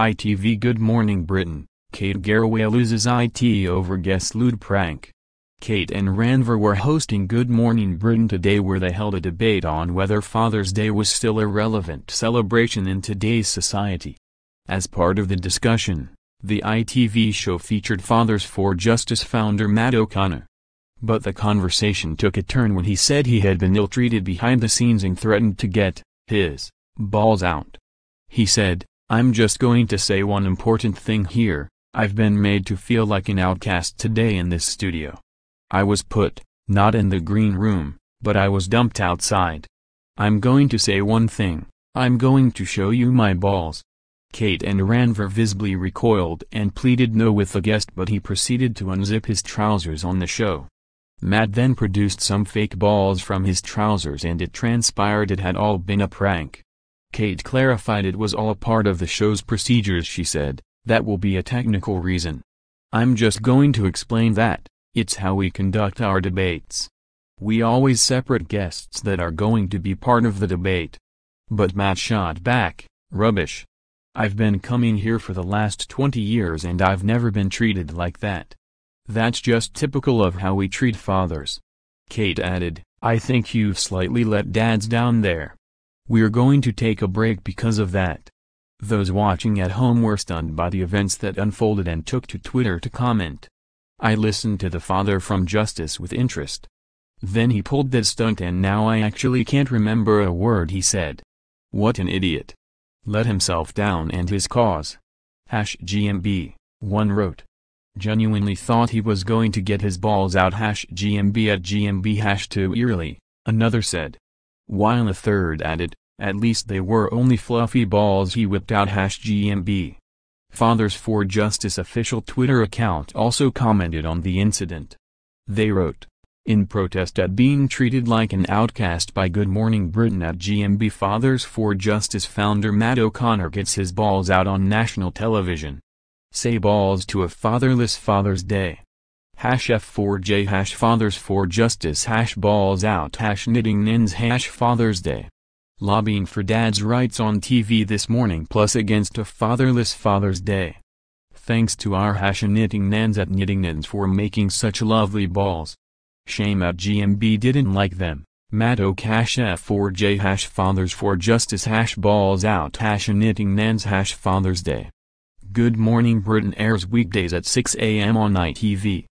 ITV Good Morning Britain, Kate Garraway loses IT over guest lewd prank. Kate and Ranver were hosting Good Morning Britain today where they held a debate on whether Father's Day was still a relevant celebration in today's society. As part of the discussion, the ITV show featured Fathers for Justice founder Matt O'Connor. But the conversation took a turn when he said he had been ill-treated behind the scenes and threatened to get his balls out. He said, I'm just going to say one important thing here, I've been made to feel like an outcast today in this studio. I was put, not in the green room, but I was dumped outside. I'm going to say one thing, I'm going to show you my balls. Kate and Ranver visibly recoiled and pleaded no with the guest but he proceeded to unzip his trousers on the show. Matt then produced some fake balls from his trousers and it transpired it had all been a prank. Kate clarified it was all a part of the show's procedures she said, that will be a technical reason. I'm just going to explain that, it's how we conduct our debates. We always separate guests that are going to be part of the debate. But Matt shot back, rubbish. I've been coming here for the last 20 years and I've never been treated like that. That's just typical of how we treat fathers. Kate added, I think you've slightly let dads down there. We're going to take a break because of that. Those watching at home were stunned by the events that unfolded and took to Twitter to comment. I listened to the father from Justice with interest. Then he pulled that stunt and now I actually can't remember a word he said. What an idiot. Let himself down and his cause. Hash GMB, one wrote. Genuinely thought he was going to get his balls out hash GMB at GMB hash too eerily, another said. While a third added, at least they were only fluffy balls he whipped out GMB. Fathers for Justice official Twitter account also commented on the incident. They wrote, in protest at being treated like an outcast by Good Morning Britain at GMB Fathers for Justice founder Matt O'Connor gets his balls out on national television. Say balls to a fatherless Father's Day. Hash F4J hash Fathers for Justice hash balls out hash knitting nins hash Father's Day lobbying for dad's rights on TV this morning plus against a fatherless Father's Day. Thanks to our Hasha Knitting Nans at Knitting Nans for making such lovely balls. Shame at GMB didn't like them. Matok hash F4J hash Fathers for Justice hash balls out hash knitting Nans hash Father's Day. Good Morning Britain airs weekdays at 6 a.m. on ITV.